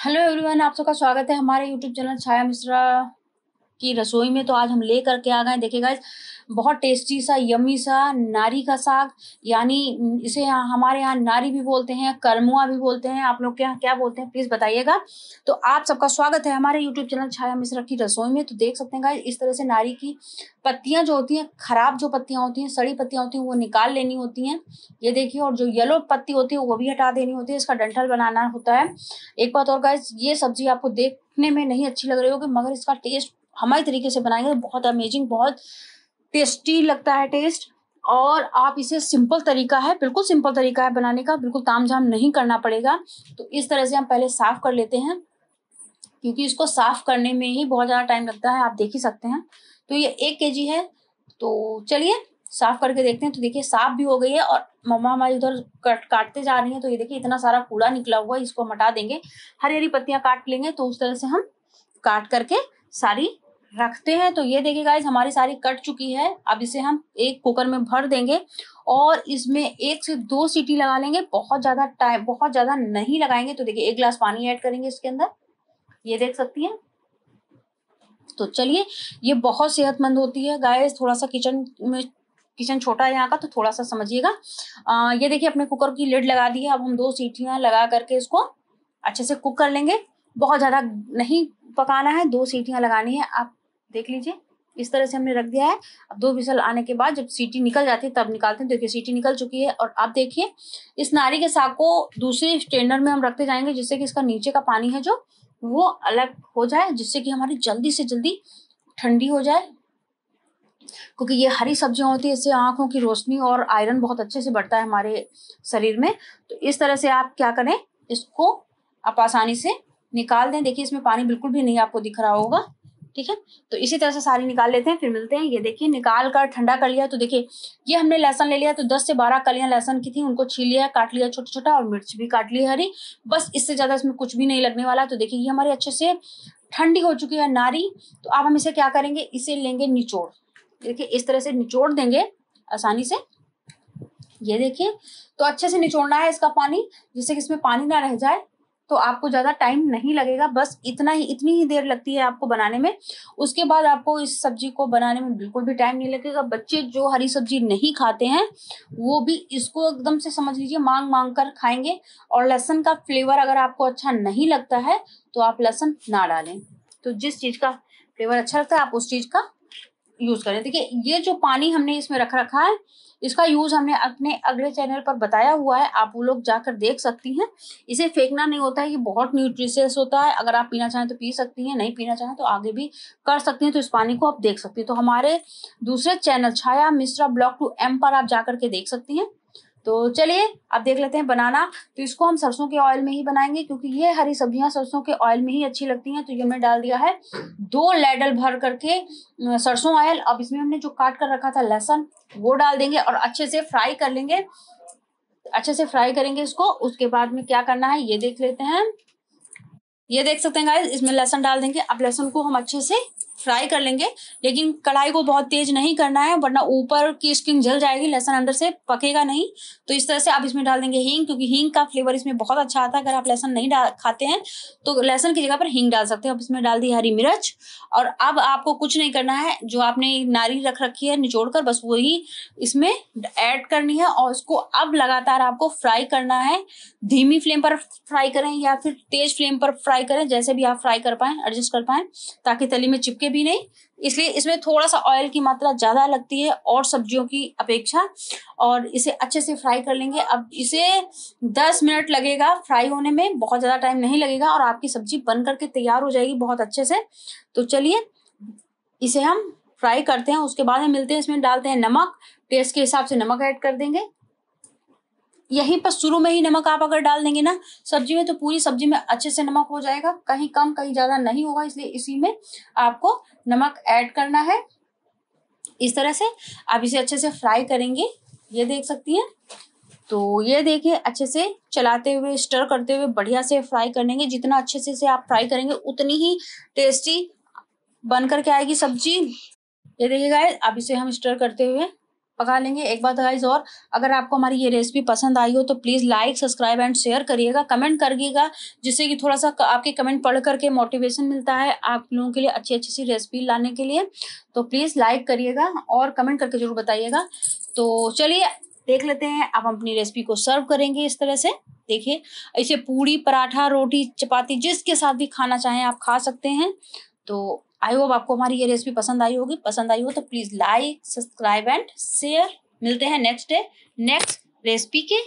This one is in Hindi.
हेलो एवरीवन आप सबका स्वागत है हमारे यूट्यूब चैनल छाया मिश्रा की रसोई में तो आज हम ले करके आ गए देखिए गाइज बहुत टेस्टी सा यमी सा नारी का साग यानी इसे यहाँ हमारे यहाँ नारी भी बोलते हैं करमुआ भी बोलते हैं आप लोग के यहाँ क्या बोलते हैं प्लीज़ बताइएगा तो आप सबका स्वागत है हमारे यूट्यूब चैनल छाया मिश्रा की रसोई में तो देख सकते हैं गाइज इस तरह से नारी की पत्तियाँ जो होती हैं खराब जो पत्तियाँ होती हैं सड़ी पत्तियाँ होती हैं वो निकाल लेनी होती हैं ये देखिए और जो येलो पत्ती होती है वो भी हटा देनी होती है इसका डंठल बनाना होता है एक बात और गाइज ये सब्जी आपको देखने में नहीं अच्छी लग रही होगी मगर इसका टेस्ट हमारे तरीके से बनाएंगे बहुत अमेजिंग बहुत टेस्टी लगता है टेस्ट और आप इसे सिंपल तरीका है बिल्कुल सिंपल तरीका है बनाने का बिल्कुल ताम झाम नहीं करना पड़ेगा तो इस तरह से हम पहले साफ़ कर लेते हैं क्योंकि इसको साफ़ करने में ही बहुत ज़्यादा टाइम लगता है आप देख ही सकते हैं तो ये एक के जी है तो चलिए साफ़ करके देखते हैं तो देखिए साफ़ भी हो गई है और मम्मा हमारी उधर कट काटते जा रही हैं तो ये देखिए इतना सारा कूड़ा निकला हुआ है इसको हम हटा देंगे हरी हरी पत्तियाँ काट लेंगे तो उस तरह से हम काट करके सारी रखते हैं तो ये देखिए गाइज हमारी सारी कट चुकी है अब इसे हम एक कुकर में भर देंगे और इसमें एक से दो सीटी लगा लेंगे बहुत ज़्यादा टाइम बहुत ज़्यादा नहीं लगाएंगे तो देखिए एक ग्लास पानी ऐड करेंगे इसके अंदर ये देख सकती हैं तो चलिए ये बहुत सेहतमंद होती है गाइज थोड़ा सा किचन में किचन छोटा है यहाँ का तो थोड़ा सा समझिएगा ये देखिए अपने कुकर की लिड लगा दी है अब हम दो सीटियां लगा करके इसको अच्छे से कुक कर लेंगे बहुत ज़्यादा नहीं पकाना है दो सीटियां लगानी है आप देख लीजिए इस तरह से हमने रख दिया है अब दो विसल आने के बाद जब सीटी निकल जाती है तब निकालते हैं देखिए सीटी निकल चुकी है और आप देखिए इस नारी के साग को दूसरे स्टैंडर में हम रखते जाएंगे जिससे कि इसका नीचे का पानी है जो वो अलग हो जाए जिससे कि हमारी जल्दी से जल्दी ठंडी हो जाए क्योंकि ये हरी सब्जियां होती है इससे आंखों की रोशनी और आयरन बहुत अच्छे से बढ़ता है हमारे शरीर में तो इस तरह से आप क्या करें इसको आप आसानी से निकाल दें देखिए इसमें पानी बिल्कुल भी नहीं आपको दिख रहा होगा ठीक है तो इसी तरह से सारी निकाल लेते हैं फिर मिलते हैं ये देखिए निकाल कर ठंडा कर लिया तो देखिए ये हमने लहसन ले लिया तो 10 से 12 कलियां लहसन की थी उनको छील लिया काट लिया छोटा छोटा और मिर्च भी काट ली हरी बस इससे ज़्यादा इसमें कुछ भी नहीं लगने वाला तो देखिए ये हमारे अच्छे से ठंडी हो चुकी है नारी तो आप हम इसे क्या करेंगे इसे लेंगे निचोड़ देखिए इस तरह से निचोड़ देंगे आसानी से ये देखिए तो अच्छे से निचोड़ना है इसका पानी जिससे कि इसमें पानी ना रह जाए तो आपको ज़्यादा टाइम नहीं लगेगा बस इतना ही इतनी ही देर लगती है आपको बनाने में उसके बाद आपको इस सब्जी को बनाने में बिल्कुल भी टाइम नहीं लगेगा बच्चे जो हरी सब्जी नहीं खाते हैं वो भी इसको एकदम से समझ लीजिए मांग मांग कर खाएंगे और लहसन का फ्लेवर अगर आपको अच्छा नहीं लगता है तो आप लहसन ना डालें तो जिस चीज़ का फ्लेवर अच्छा लगता है आप उस चीज़ का यूज़ करें देखिए ये जो पानी हमने इसमें रख रखा है इसका यूज़ हमने अपने अगले चैनल पर बताया हुआ है आप वो लोग जाकर देख सकती हैं इसे फेंकना नहीं होता है ये बहुत न्यूट्रिशियस होता है अगर आप पीना चाहें तो पी सकती हैं नहीं पीना चाहें तो आगे भी कर सकती हैं तो इस पानी को आप देख सकती हैं तो हमारे दूसरे channel Chhaya Mishra block two M पर आप जाकर के देख सकती हैं तो चलिए अब देख लेते हैं बनाना तो इसको हम सरसों के ऑयल में ही बनाएंगे क्योंकि ये हरी सब्जियां सरसों के ऑयल में ही अच्छी लगती हैं तो ये हमने डाल दिया है दो लेडल भर करके सरसों ऑयल अब इसमें हमने जो काट कर रखा था लहसुन वो डाल देंगे और अच्छे से फ्राई कर लेंगे अच्छे से फ्राई करेंगे इसको उसके बाद में क्या करना है ये देख लेते हैं ये देख सकते हैं गाइस इसमें लहसुन डाल देंगे अब लहसुन को हम अच्छे से फ्राई कर लेंगे लेकिन कढ़ाई को बहुत तेज नहीं करना है वरना ऊपर की स्किन जल जाएगी लहसन अंदर से पकेगा नहीं तो इस तरह से आप इसमें डाल देंगे हींग क्योंकि हींग का फ्लेवर इसमें बहुत अच्छा आता है अगर आप लहसन नहीं डाल खाते हैं तो लहसन की जगह पर हींग डाल सकते हैं आप इसमें डाल दी हरी मिर्च और अब आपको कुछ नहीं करना है जो आपने नारी रख रखी है निचोड़ कर बस वही इसमें ऐड करनी है और उसको अब लगातार आपको फ्राई करना है धीमी फ्लेम पर फ्राई करें या फिर तेज फ्लेम पर फ्राई करें जैसे भी आप फ्राई कर पाए एडजस्ट कर पाए ताकि तली में चिपके भी नहीं इसलिए इसमें थोड़ा सा ऑयल की मात्रा ज़्यादा लगती है और सब्जियों की अपेक्षा और इसे अच्छे से फ्राई कर लेंगे अब इसे दस मिनट लगेगा फ्राई होने में बहुत ज़्यादा टाइम नहीं लगेगा और आपकी सब्जी बन करके तैयार हो जाएगी बहुत अच्छे से तो चलिए इसे हम फ्राई करते हैं उसके बाद हम मिलते हैं इसमें डालते हैं नमक टेस्ट के हिसाब से नमक ऐड कर देंगे यहीं पर शुरू में ही नमक आप अगर डाल देंगे ना सब्जी में तो पूरी सब्जी में अच्छे से नमक हो जाएगा कहीं कम कहीं ज़्यादा नहीं होगा इसलिए इसी में आपको नमक ऐड करना है इस तरह से आप इसे अच्छे से फ्राई करेंगे ये देख सकती हैं तो ये देखिए अच्छे से चलाते हुए स्टर करते हुए बढ़िया से फ्राई करेंगे जितना अच्छे से इसे आप फ्राई करेंगे उतनी ही टेस्टी बन करके आएगी सब्जी ये देखिए गाय अब इसे हम स्टर करते हुए पका लेंगे एक बात गाइज और अगर आपको हमारी ये रेसिपी पसंद आई हो तो please like subscribe and share करिएगा कमेंट करिएगा जिससे कि थोड़ा सा आपके कमेंट पढ़ करके मोटिवेशन मिलता है आप लोगों के लिए अच्छी अच्छी सी रेसिपी लाने के लिए तो प्लीज़ लाइक करिएगा और कमेंट करके ज़रूर बताइएगा तो चलिए देख लेते हैं आप अपनी रेसिपी को सर्व करेंगे इस तरह से देखिए इसे पूड़ी पराठा रोटी चपाती जिसके साथ भी खाना चाहें आप खा सकते हैं तो आई होप आपको हमारी ये रेसिपी पसंद आई होगी पसंद आई हो तो please like subscribe and share मिलते हैं नेक्स्ट डे नेक्स्ट रेसिपी के